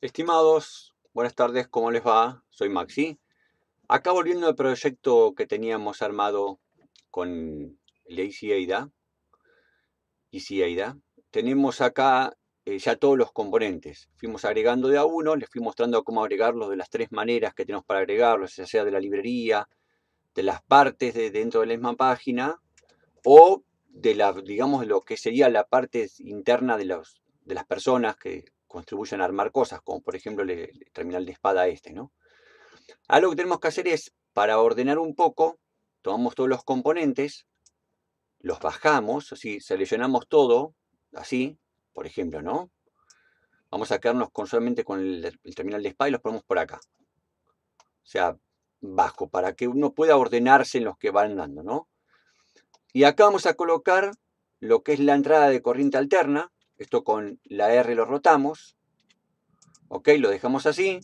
Estimados, buenas tardes, ¿cómo les va? Soy Maxi. Acá volviendo al proyecto que teníamos armado con la Eida, tenemos acá eh, ya todos los componentes. Fuimos agregando de a uno, les fui mostrando cómo agregarlos de las tres maneras que tenemos para agregarlos, ya sea de la librería, de las partes de dentro de la misma página o de la, digamos, lo que sería la parte interna de, de las personas que contribuyen a armar cosas, como por ejemplo el, terminal de espada este, ¿no? Ahora lo que tenemos que hacer es, para ordenar un poco, tomamos todos los componentes, los bajamos, así, seleccionamos todo, así, por ejemplo, ¿no? Vamos a quedarnos con, solamente con el, terminal de espada y los ponemos por acá. O sea, bajo, para que uno pueda ordenarse en los que van dando, ¿no? Y acá vamos a colocar lo que es la entrada de corriente alterna, esto con la R lo rotamos. Ok, lo dejamos así.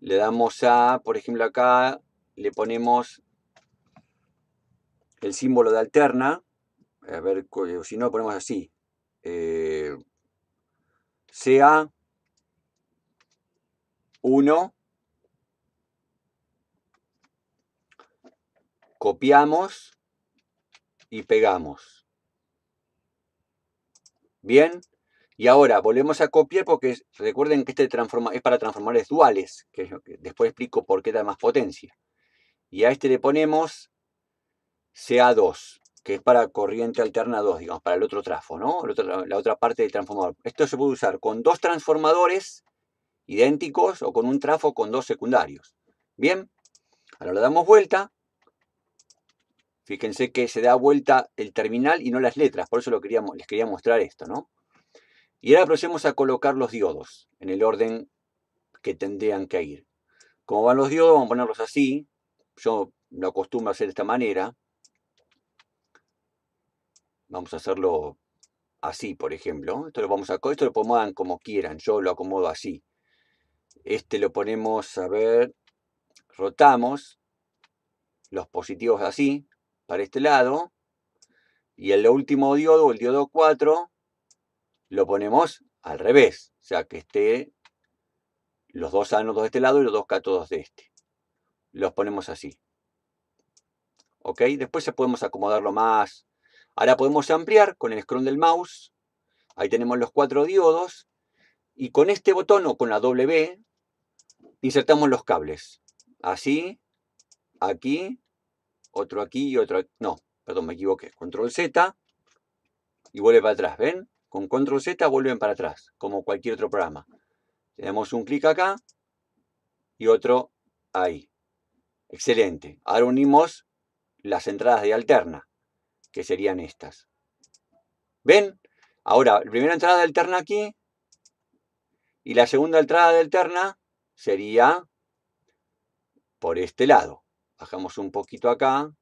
Le damos a, por ejemplo, acá le ponemos el símbolo de alterna. A ver, eh, si no, ponemos así. sea CA 1. Copiamos y pegamos. Bien, y ahora volvemos a copiar porque recuerden que este transforma, es para transformadores duales, que después explico por qué da más potencia. Y a este le ponemos CA2, que es para corriente alterna 2, digamos, para el otro trafo, ¿no? La otra, la otra parte del transformador. Esto se puede usar con dos transformadores idénticos o con un trafo con dos secundarios. Bien, ahora le damos vuelta Fíjense que se da vuelta el terminal y no las letras, por eso les quería mostrar esto, ¿no? Y ahora procedemos a colocar los diodos en el orden que tendrían que ir. Como van los diodos, vamos a ponerlos así. Yo lo acostumbro a hacer de esta manera. Vamos a hacerlo así, por ejemplo. Esto lo vamos a como quieran. Yo lo acomodo así. Este lo ponemos, a ver, rotamos los positivos así, para este lado. Y el último diodo, el diodo 4, lo ponemos al revés. O sea, que esté los dos ánodos de este lado y los dos cátodos de este. Los ponemos así. ¿Ok? Después se podemos acomodarlo más. Ahora podemos ampliar con el scroll del mouse. Ahí tenemos los cuatro diodos. Y con este botón o con la B, insertamos los cables. Así, aquí otro aquí y otro No, perdón, me equivoqué. Control Z y vuelve para atrás. ¿Ven? Con Control Z vuelven para atrás, como cualquier otro programa. Tenemos un clic acá y otro ahí. Excelente. Ahora unimos las entradas de alterna, que serían estas. ¿Ven? Ahora, la primera entrada de alterna aquí y la segunda entrada de alterna sería por este lado. Bajamos un poquito acá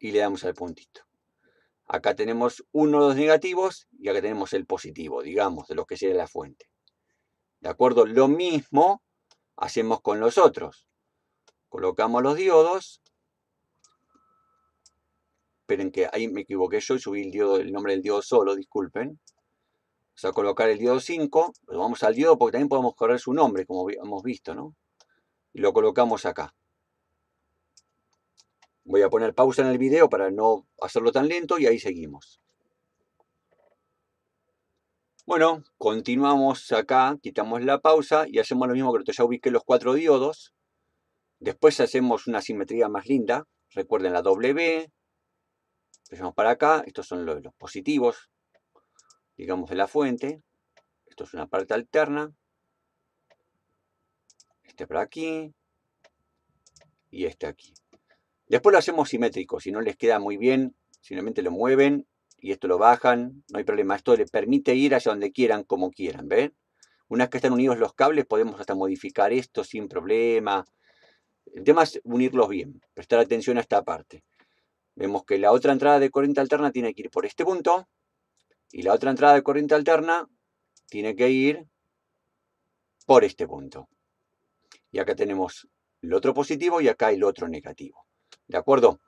y le damos al puntito. Acá tenemos uno de los negativos y acá tenemos el positivo, digamos, de lo que sería la fuente. ¿De acuerdo? Lo mismo hacemos con los otros. Colocamos los diodos. Esperen que ahí me equivoqué yo, subí el, diodo, el nombre del diodo solo, disculpen. Vamos a colocar el diodo 5, lo vamos al diodo porque también podemos correr su nombre, como hemos visto, ¿no? y lo colocamos acá. Voy a poner pausa en el video para no hacerlo tan lento y ahí seguimos. Bueno, continuamos acá, quitamos la pausa y hacemos lo mismo que ya ubiqué los cuatro diodos. Después hacemos una simetría más linda. Recuerden la W. Empezamos para acá. Estos son los, los positivos, digamos, de la fuente. Esto es una parte alterna este para aquí y este aquí. Después lo hacemos simétrico, si no les queda muy bien, simplemente lo mueven y esto lo bajan, no hay problema. Esto les permite ir hacia donde quieran, como quieran, ver Una vez que están unidos los cables, podemos hasta modificar esto sin problema. El tema es unirlos bien, prestar atención a esta parte. Vemos que la otra entrada de corriente alterna tiene que ir por este punto y la otra entrada de corriente alterna tiene que ir por este punto y acá tenemos el otro positivo y acá el otro negativo. ¿De acuerdo?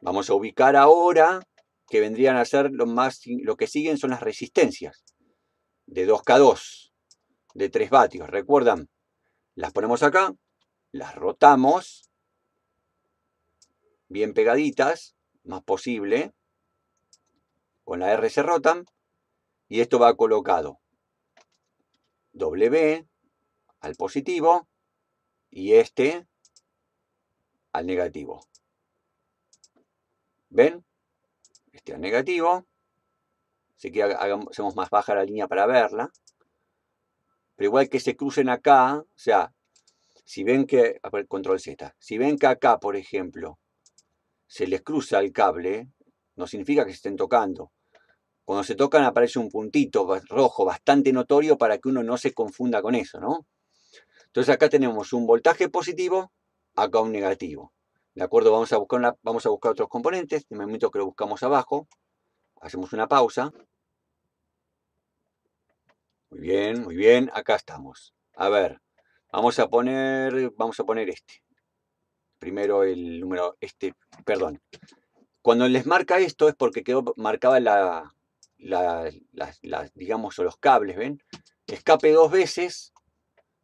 Vamos a ubicar ahora que vendrían a ser lo, más, lo que siguen son las resistencias de 2K2, de 3 vatios. Recuerdan, las ponemos acá, las rotamos, bien pegaditas, más posible. Con la R se rotan y esto va colocado. W, al positivo y este al negativo. ¿Ven? Este al negativo. Así que hacemos más baja la línea para verla. Pero igual que se crucen acá, o sea, si ven que, a control Z, si ven que acá, por ejemplo, se les cruza el cable, no significa que se estén tocando. Cuando se tocan aparece un puntito rojo bastante notorio para que uno no se confunda con eso, ¿no? Entonces acá tenemos un voltaje positivo, acá un negativo. ¿De acuerdo? Vamos a buscar, vamos a buscar otros componentes. En el momento que lo buscamos abajo, hacemos una pausa. Muy bien, muy bien. Acá estamos. A ver, vamos a poner, vamos a poner este. Primero el número, este, perdón. Cuando les marca esto es porque quedó marcada la, la, digamos, o los cables, ¿ven? Escape dos veces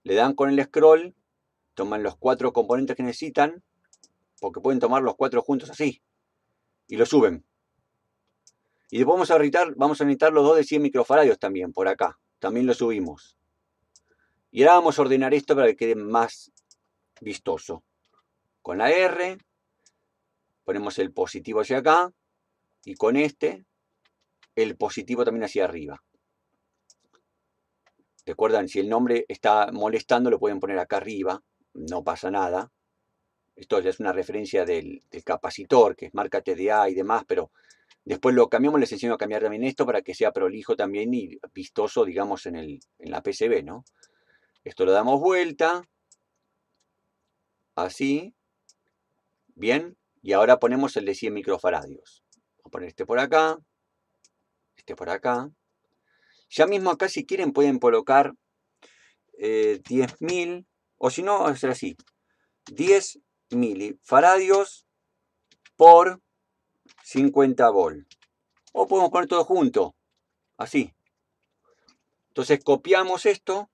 le dan con el scroll, toman los cuatro componentes que necesitan, porque pueden tomar los cuatro juntos así, y lo suben. Y después vamos a, necesitar, vamos a los dos de 100 microfaradios también, por acá. También lo subimos. Y ahora vamos a ordenar esto para que quede más vistoso. Con la R, ponemos el positivo hacia acá, y con este, el positivo también hacia arriba. Recuerdan, si el nombre está molestando, lo pueden poner acá arriba, no pasa nada. Esto ya es una referencia del, capacitor, que es marca TDA y demás, pero después lo cambiamos, les enseño a cambiar también esto para que sea prolijo también y vistoso, digamos, en, el, en la PCB, ¿no? Esto lo damos vuelta, así, bien, y ahora ponemos el de 100 microfaradios. Voy a poner este por acá, este por acá, ya mismo acá si quieren pueden colocar 10.000 eh, o si no, ser así. 10.000 milifaradios por 50 volt. O podemos poner todo junto, así. Entonces copiamos esto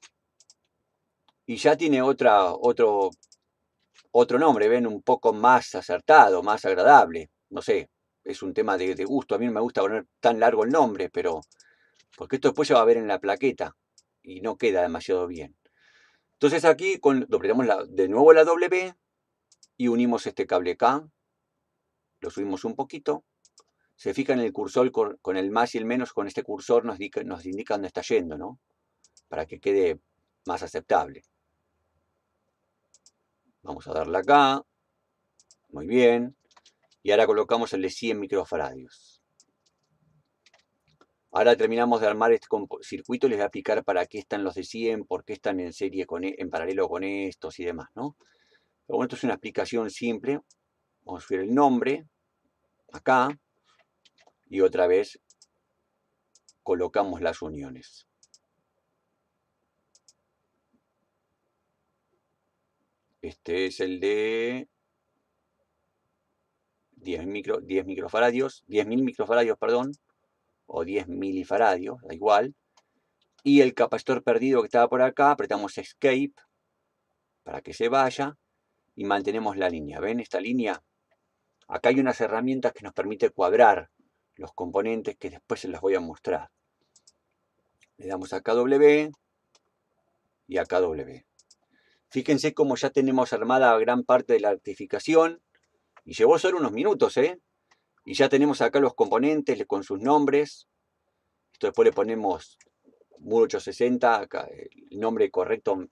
y ya tiene otra, otro, otro nombre, ven, un poco más acertado, más agradable. No sé, es un tema de, de gusto. A mí no me gusta poner tan largo el nombre, pero porque esto después se va a ver en la plaqueta y no queda demasiado bien. Entonces aquí con, de nuevo la W y unimos este cable K, lo subimos un poquito, se en el cursor con, el más y el menos, con este cursor nos, indica, nos indica dónde está yendo, ¿no? Para que quede más aceptable. Vamos a darle acá, muy bien, y ahora colocamos el de 100 microfaradios. Ahora terminamos de armar este circuito les voy a explicar para qué están los de 100, por qué están en serie con, e, en paralelo con estos y demás, ¿no? bueno, esto es una aplicación simple. Vamos a subir el nombre acá y otra vez colocamos las uniones. Este es el de 10, micro, 10 microfaradios, 10.000 microfaradios, perdón o 10 milifaradios, da igual. Y el capacitor perdido que estaba por acá, apretamos escape para que se vaya y mantenemos la línea. ¿Ven esta línea? Acá hay unas herramientas que nos permite cuadrar los componentes que después se las voy a mostrar. Le damos acá W y acá W. Fíjense cómo ya tenemos armada gran parte de la rectificación y llevó solo unos minutos, ¿eh? Y ya tenemos acá los componentes con sus nombres. Esto después le ponemos mur 860, acá, eh, el nombre correcto mm,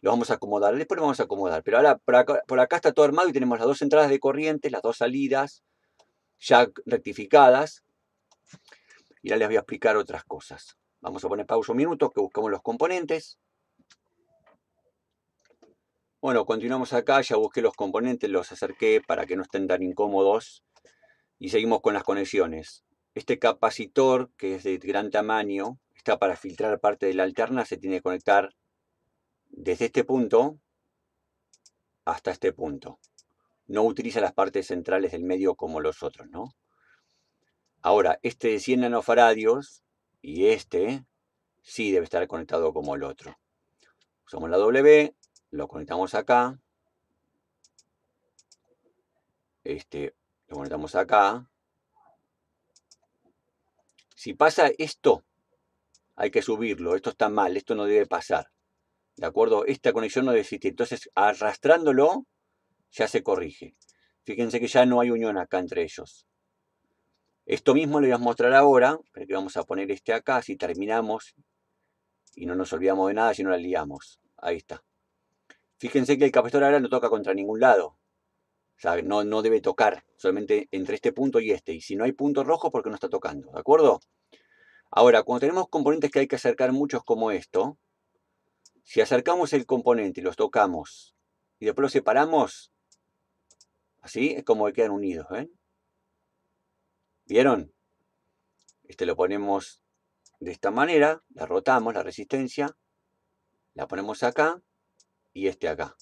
lo vamos a acomodar. Después lo vamos a acomodar. Pero ahora por acá, está todo armado y tenemos las dos entradas de corriente, las dos salidas ya rectificadas. Y ahora les voy a explicar otras cosas. Vamos a poner pausa un minuto que buscamos los componentes. Bueno, continuamos acá, ya busqué los componentes, los acerqué para que no estén tan incómodos y seguimos con las conexiones. Este capacitor, que es de gran tamaño, está para filtrar parte de la alterna, se tiene que conectar desde este punto hasta este punto. No utiliza las partes centrales del medio como los otros, ¿no? Ahora, este de 100 nanofaradios y este sí debe estar conectado como el otro. Usamos la W, lo conectamos acá. Este lo conectamos acá. Si pasa esto, hay que subirlo. Esto está mal, esto no debe pasar. ¿De acuerdo? Esta conexión no existe. Entonces, arrastrándolo, ya se corrige. Fíjense que ya no hay unión acá entre ellos. Esto mismo lo voy a mostrar ahora, pero que vamos a poner este acá, si terminamos y no nos olvidamos de nada, si no la liamos. Ahí está. Fíjense que el capacitor ahora no toca contra ningún lado. O sea, no, debe tocar, solamente entre este punto y este. Y si no hay punto rojo, porque no está tocando, ¿de acuerdo? Ahora, cuando tenemos componentes que hay que acercar muchos como esto, si acercamos el componente y los tocamos, y después los separamos, así es como quedan unidos, ¿Vieron? Este lo ponemos de esta manera, la rotamos, la resistencia, la ponemos acá y este acá.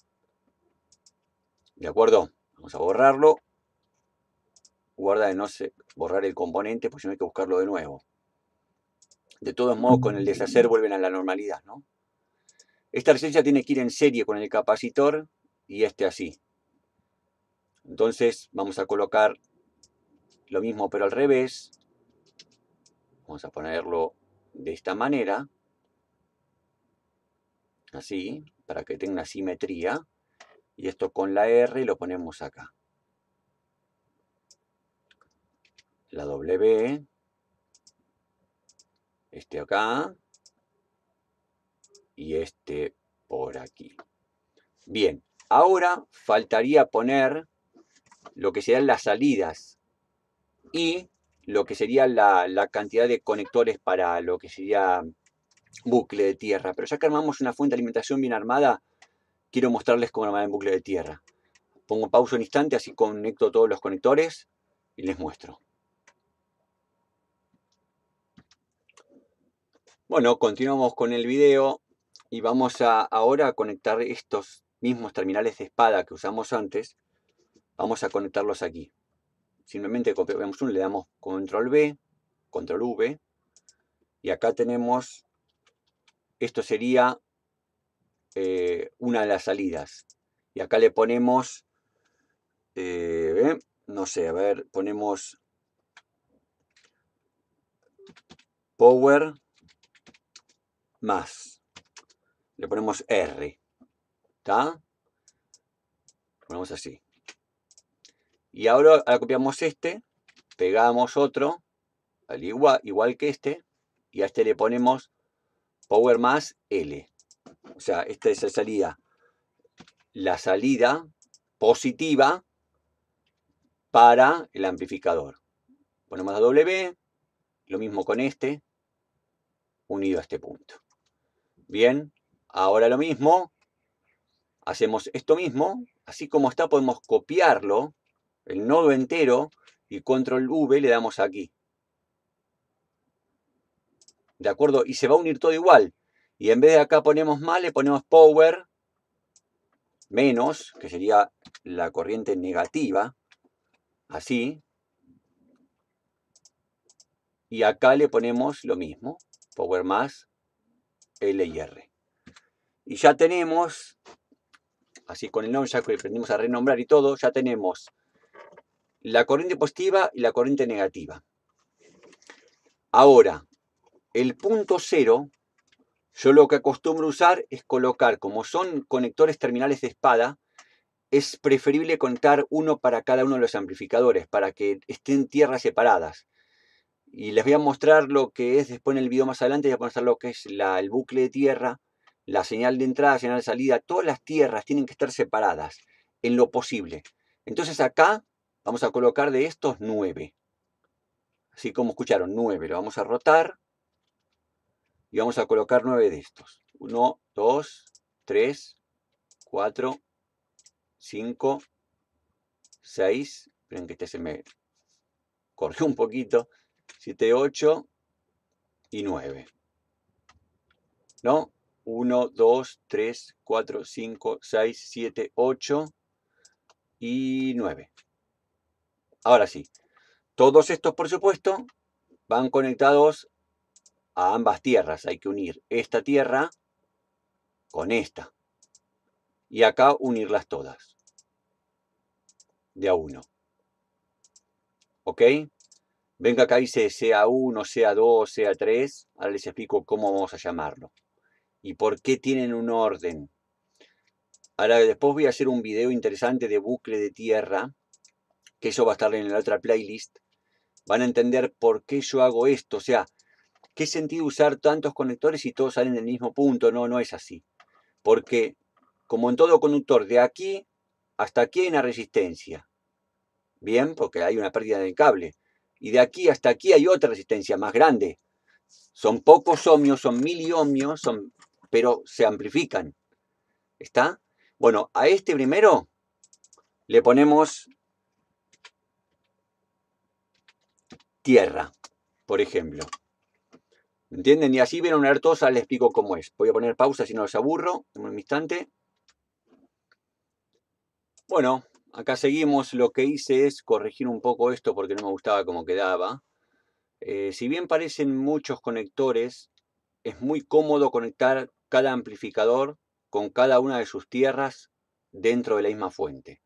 ¿De acuerdo? Vamos a borrarlo. Guarda de no borrar el componente, pues si no hay que buscarlo de nuevo. De todos modos, con el deshacer vuelven a la normalidad, ¿no? Esta resistencia tiene que ir en serie con el capacitor y este así. Entonces vamos a colocar lo mismo pero al revés. Vamos a ponerlo de esta manera. Así, para que tenga simetría y esto con la R lo ponemos acá. La W, este acá y este por aquí. Bien, ahora faltaría poner lo que serían las salidas y lo que sería la, la cantidad de conectores para lo que sería bucle de tierra. Pero ya que armamos una fuente de alimentación bien armada, quiero mostrarles cómo armar en bucle de tierra. Pongo pausa un instante, así conecto todos los conectores y les muestro. Bueno, continuamos con el video y vamos a ahora a conectar estos mismos terminales de espada que usamos antes. Vamos a conectarlos aquí. Simplemente copiamos uno, le damos control B, control V. Y acá tenemos, esto sería eh, una de las salidas. Y acá le ponemos, eh, no sé, a ver, ponemos power más. Le ponemos R. ¿Está? Ponemos así. Y ahora, copiamos este, pegamos otro, al igual, igual que este, y a este le ponemos power más L. O sea, esta es la salida. La salida positiva para el amplificador. Ponemos la W, lo mismo con este, unido a este punto. Bien, ahora lo mismo, hacemos esto mismo, así como está podemos copiarlo, el nodo entero, y control V le damos aquí. ¿De acuerdo? Y se va a unir todo igual. Y en vez de acá ponemos más, le ponemos power menos, que sería la corriente negativa, así. Y acá le ponemos lo mismo, power más L y R. Y ya tenemos, así con el nombre, ya que aprendimos a renombrar y todo, ya tenemos la corriente positiva y la corriente negativa. Ahora, el punto cero yo lo que acostumbro usar es colocar, como son conectores terminales de espada, es preferible conectar uno para cada uno de los amplificadores, para que estén tierras separadas. Y les voy a mostrar lo que es después en el video más adelante, voy a mostrar lo que es el bucle de tierra, la señal de entrada, señal de salida, todas las tierras tienen que estar separadas en lo posible. Entonces acá vamos a colocar de estos nueve. Así como escucharon, nueve. Lo vamos a rotar y vamos a colocar nueve de estos. 1, 2, 3, 4, 5, 6, esperen que este se me corrió un poquito, 7, 8 y 9. ¿No? 1, 2, 3, 4, 5, 6, 7, 8 y 9. Ahora sí, todos estos, por supuesto, van conectados a ambas tierras. Hay que unir esta tierra con esta. Y acá unirlas todas. De a uno. ¿Ok? Venga acá dice sea uno, sea 2, sea 3. Ahora les explico cómo vamos a llamarlo. Y por qué tienen un orden. Ahora después voy a hacer un video interesante de bucle de tierra. Que eso va a estar en la otra playlist. Van a entender por qué yo hago esto. O sea, ¿Qué sentido usar tantos conectores si todos salen del mismo punto? No, no es así. Porque, como en todo conductor, de aquí hasta aquí hay una resistencia. Bien, porque hay una pérdida del cable. Y de aquí hasta aquí hay otra resistencia más grande. Son pocos ohmios, son ohmios, son, pero se amplifican. ¿Está? Bueno, a este primero le ponemos tierra, por ejemplo. ¿Entienden? Y así viene una hertosa, les explico cómo es. Voy a poner pausa si no os aburro, en un instante. Bueno, acá seguimos. Lo que hice es corregir un poco esto porque no me gustaba cómo quedaba. Eh, si bien parecen muchos conectores, es muy cómodo conectar cada amplificador con cada una de sus tierras dentro de la misma fuente.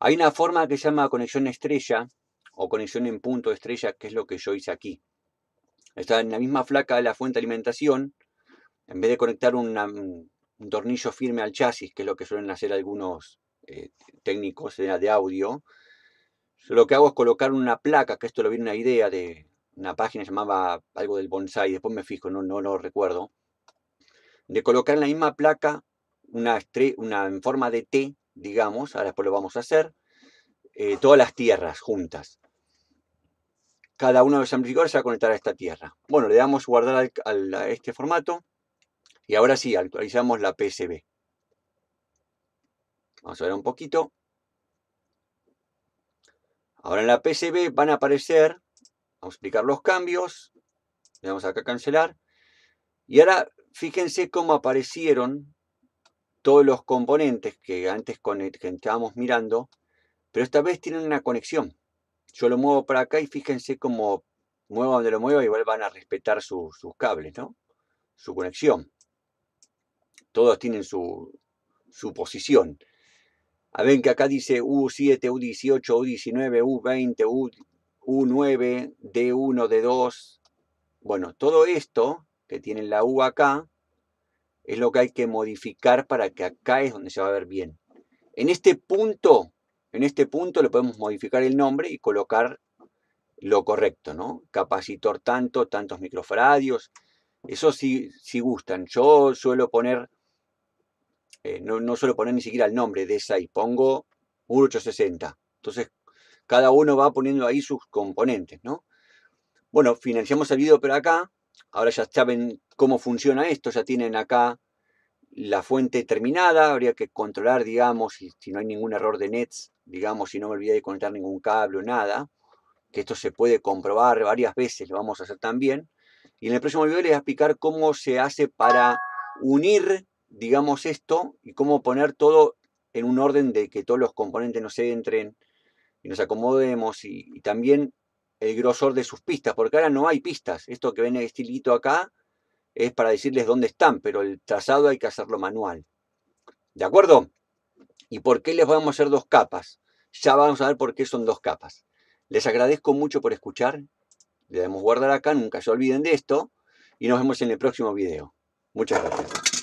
Hay una forma que se llama conexión estrella o conexión en punto estrella, que es lo que yo hice aquí. Está en la misma placa de la fuente de alimentación, en vez de conectar un tornillo firme al chasis, que es lo que suelen hacer algunos eh, técnicos de, audio, lo que hago es colocar una placa, que esto lo vi en una idea de una página llamaba algo del bonsai, después me fijo, no, no lo recuerdo, de colocar en la misma placa una, una en forma de T, digamos, ahora después lo vamos a hacer, eh, todas las tierras juntas cada uno de los amplificadores se va a conectar a esta tierra. Bueno, le damos guardar a este formato y ahora sí, actualizamos la PCB. Vamos a ver un poquito. Ahora en la PCB van a aparecer, vamos a explicar los cambios, le damos acá cancelar. Y ahora fíjense cómo aparecieron todos los componentes que antes estábamos mirando, pero esta vez tienen una conexión yo lo muevo para acá y fíjense cómo muevo donde lo muevo. igual van a respetar sus cables, ¿no? Su conexión. Todos tienen su, posición. A ah, ver que acá dice U7, U18, U19, U20, U, U9, u 20 u 9 D2. Bueno, todo esto que tiene la U acá es lo que hay que modificar para que acá es donde se va a ver bien. En este punto en este punto le podemos modificar el nombre y colocar lo correcto, ¿no? Capacitor tanto, tantos microfaradios. Eso sí, si gustan. Yo suelo poner, eh, no, suelo poner ni siquiera el nombre de esa y pongo 860. Entonces, cada uno va poniendo ahí sus componentes, ¿no? Bueno, financiamos el video por acá. Ahora ya saben cómo funciona esto. Ya tienen acá la fuente terminada, habría que controlar, digamos, si, no hay ningún error de nets, digamos, si no me olvidé de conectar ningún cable o nada, que esto se puede comprobar varias veces, lo vamos a hacer también. Y en el próximo video les voy a explicar cómo se hace para unir, digamos, esto y cómo poner todo en un orden de que todos los componentes no se entren y nos acomodemos y, también el grosor de sus pistas, porque ahora no hay pistas. Esto que viene de estilito acá, es para decirles dónde están, pero el trazado hay que hacerlo manual. ¿De acuerdo? ¿Y por qué les vamos a hacer dos capas? Ya vamos a ver por qué son dos capas. Les agradezco mucho por escuchar. Le damos guardar acá, nunca se olviden de esto. Y nos vemos en el próximo video. Muchas gracias.